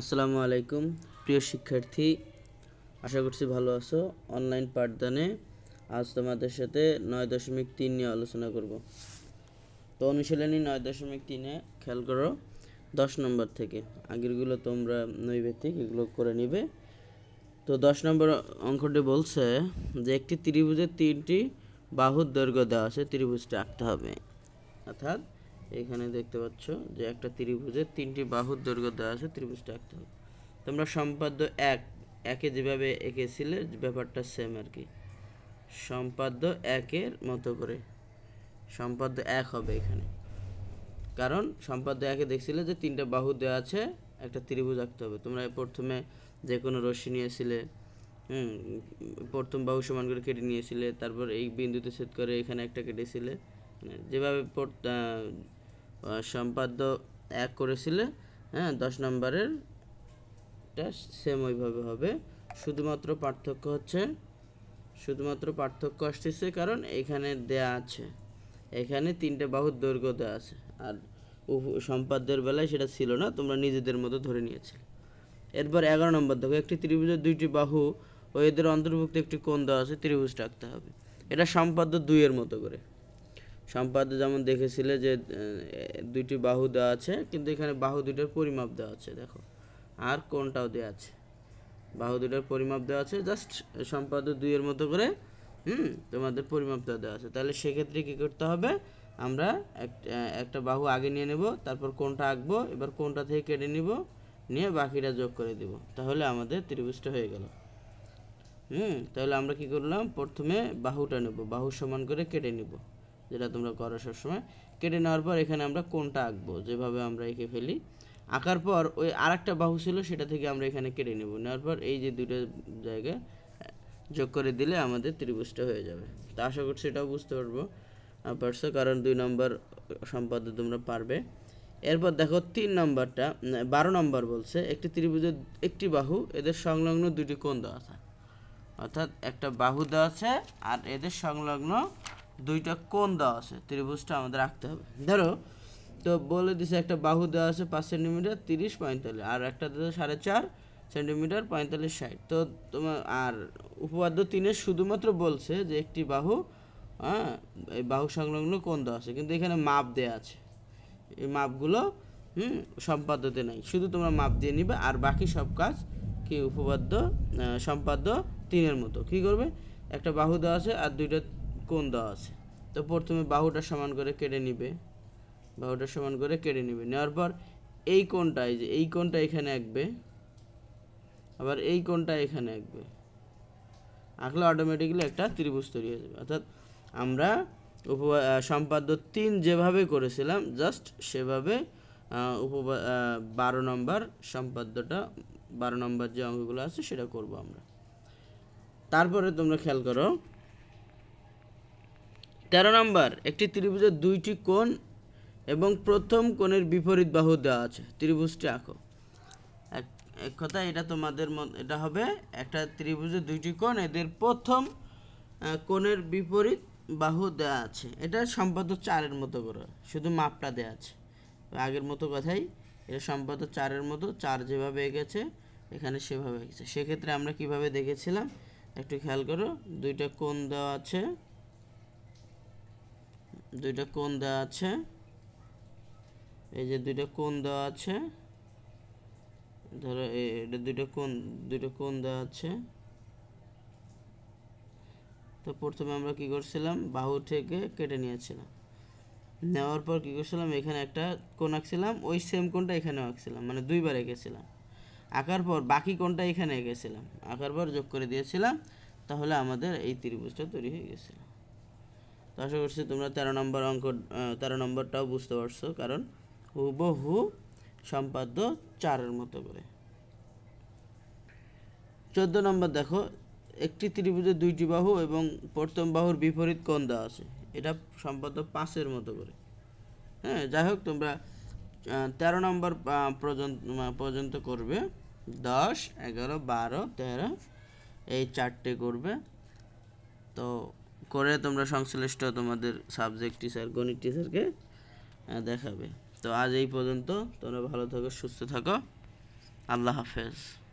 আসসালামু আলাইকুম প্রিয় শিক্ষার্থী আশা করছি ভালো আছো অনলাইন পাঠদানে আজ তোমাদের সাথে নয় দশমিক তিন নিয়ে আলোচনা করব তো অনুশীলনী নয় দশমিক তিনে খেয়াল করো দশ নম্বর থেকে আগেরগুলো তোমরা নৈবেদিক এগুলো করে নিবে তো দশ নম্বর অঙ্কটি বলছে যে একটি ত্রিভুজের তিনটি বাহুর দৈর্ঘ্য দেওয়া আছে ত্রিভুজটা আঁকতে হবে অর্থাৎ এখানে দেখতে পাচ্ছ যে একটা ত্রিভুজের তিনটি বাহুর দৈর্ঘ্য দেওয়া আছে ত্রিভুজটা আঁকতে হবে তোমরা সম্পাদ্য এক একে যেভাবে এঁকেছিলে ব্যাপারটা সেম আর কি সম্পাদ্য একের মতো করে সম্পাদ্য এক হবে এখানে কারণ সম্পাদ্য একে দেখছিলে যে তিনটা বাহু দেওয়া আছে একটা ত্রিভুজ আঁকতে হবে তোমরা প্রথমে যে কোনো রশ্মি নিয়েছিলে হুম প্রথম বাহু সমান করে কেটে নিয়েছিলে তারপর এই বিন্দুতে ছেদ করে এখানে একটা কেটেছিলে মানে যেভাবে সম্পাদ্য এক করেছিলে হ্যাঁ দশ নম্বরের সেম ওইভাবে হবে শুধুমাত্র পার্থক্য হচ্ছে শুধুমাত্র পার্থক্য আসতেছে কারণ এখানে দেয়া আছে এখানে তিনটে বাহুর দৈর্ঘ্য দেওয়া আছে আর সম্পাদ্যের বেলায় সেটা ছিল না তোমরা নিজেদের মতো ধরে নিয়েছিলে এরপর এগারো নম্বর দেখো একটি ত্রিভুজের দুইটি বাহু ও এদের অন্তর্ভুক্ত একটি কোণ দেওয়া আছে ত্রিভুজ রাখতে হবে এটা সম্পাদ্য দুইয়ের মতো করে সম্পাদ যেমন দেখেছিলে যে দুইটি বাহু দেওয়া আছে কিন্তু এখানে বাহু দুইটার পরিমাপ দেওয়া আছে দেখো আর কোনটাও দেওয়া আছে বাহু দুটার পরিমাপ দেওয়া আছে জাস্ট সম্পাদ দুইয়ের মতো করে হুম তোমাদের পরিমাপ দেওয়া আছে তাহলে সেক্ষেত্রে কী করতে হবে আমরা একটা বাহু আগে নিয়ে নেব তারপর কোনটা আঁকবো এবার কোনটা থেকে কেটে নিব নিয়ে বাকিটা যোগ করে দিব তাহলে আমাদের ত্রিভুজটা হয়ে গেল হুম তাহলে আমরা কি করলাম প্রথমে বাহুটা নেব বাহু সমান করে কেটে নিব যেটা তোমরা করো সবসময় কেটে নেওয়ার পর এখানে আমরা কোনটা আঁকবো যেভাবে আমরা এঁকে ফেলি আঁকার পর ওই আর একটা বাহু ছিল সেটা থেকে আমরা এখানে কেটে নেব নেওয়ার পর এই যে দুটো জায়গা যোগ করে দিলে আমাদের ত্রিভুজটা হয়ে যাবে তা আশা করছি এটাও বুঝতে পারবো পারছো কারণ দুই নম্বর সম্পাদ্য তোমরা পারবে এরপর দেখো তিন নম্বরটা বারো নম্বর বলছে একটি ত্রিভুজের একটি বাহু এদের সংলগ্ন দুটি কোণ দেওয়া আছে অর্থাৎ একটা বাহু দেওয়া আছে আর এদের সংলগ্ন দুইটা কোণ দেওয়া আছে ত্রিভুজটা আমাদের আঁকতে হবে ধরো তো বলে দিছে একটা বাহু দেওয়া আছে পাঁচ সেন্টিমিটার তিরিশ পঁয়তাল্লিশ আর একটা দেওয়া সাড়ে চার সেন্টিমিটার পঁয়তাল্লিশ ষাট তো তোমার আর উপপাদ্য তিনে শুধুমাত্র বলছে যে একটি বাহু হ্যাঁ এই বাহু সংলগ্ন কোণ দেওয়া আছে কিন্তু এখানে মাপ দেওয়া আছে এই মাপগুলো হুম সম্পাদ্যতে নাই শুধু তোমরা মাপ দিয়ে নিবে আর বাকি সব কাজ কি উপপাদ্য সম্পাদ্য তিনের মতো কি করবে একটা বাহু দেওয়া আছে আর দুইটা কোণ দেওয়া আছে তো প্রথমে বাহুটা সমান করে কেটে নিবে বাহুটা সমান করে কেটে নিবে নেওয়ার পর এই কোণটা এই যে এই কোণটা এখানে আঁকবে আবার এই কোণটা এখানে আঁকবে আঁকলে অটোমেটিকলি একটা ত্রিভুজ তৈরি হয়ে যাবে অর্থাৎ আমরা উপ সম্পাদ্য তিন যেভাবে করেছিলাম জাস্ট সেভাবে উপ বারো নম্বর সম্পাদ্যটা বারো নম্বর যে অঙ্কগুলো আছে সেটা করব আমরা তারপরে তোমরা খেয়াল করো তেরো নম্বর একটি ত্রিভুজের দুইটি কোণ এবং প্রথম কোণের বিপরীত বাহু দেওয়া আছে ত্রিভুজটি আঁকো এক কথা এটা তোমাদের এটা হবে একটা ত্রিভুজের দুইটি কোণ এদের প্রথম কোণের বিপরীত বাহু দেওয়া আছে এটা সম্পাদ চারের মতো করে শুধু মাপটা দেওয়া আছে আগের মতো কথাই এটা সম্পাদ চারের মতো চার যেভাবে এগেছে এখানে সেভাবে এগেছে সেক্ষেত্রে আমরা কিভাবে দেখেছিলাম একটু খেয়াল করো দুইটা কোণ দেওয়া আছে দুইটা কোন দেওয়া আছে এই যে দুইটা কোন দেওয়া আছে ধরো এটা দুইটা কোন দুইটা কোন দেওয়া আছে তো প্রথমে আমরা কি করছিলাম বাহু থেকে কেটে নিয়েছিলাম নেওয়ার পর কী করছিলাম এখানে একটা কোন আঁকছিলাম ওই সেম কোনটা এখানেও আঁকছিলাম মানে দুইবার এঁকেছিলাম আঁকার পর বাকি কোনটা এখানে এঁকেছিলাম আঁকার পর যোগ করে দিয়েছিলাম তাহলে আমাদের এই ত্রিভুজটা তৈরি হয়ে গেছিলো তো আশা করছি তোমরা তেরো নম্বর অঙ্ক তেরো নম্বরটাও বুঝতে পারছো কারণ হুবহু সম্পাদ্য চারের মতো করে চোদ্দ নম্বর দেখো একটি ত্রিভুজে দুইটি বাহু এবং প্রথম বাহুর বিপরীত কোণ দেওয়া আছে এটা সম্পাদ্য পাঁচের মতো করে হ্যাঁ যাই হোক তোমরা তেরো নম্বর পর্যন্ত পর্যন্ত করবে দশ এগারো বারো তেরো এই চারটে করবে তো করে তোমরা সংশ্লিষ্ট তোমাদের সাবজেক্ট টিচার গণিত টিচারকে দেখাবে তো আজ এই পর্যন্ত তোমরা ভালো থাকো সুস্থ থাকো আল্লাহ হাফেজ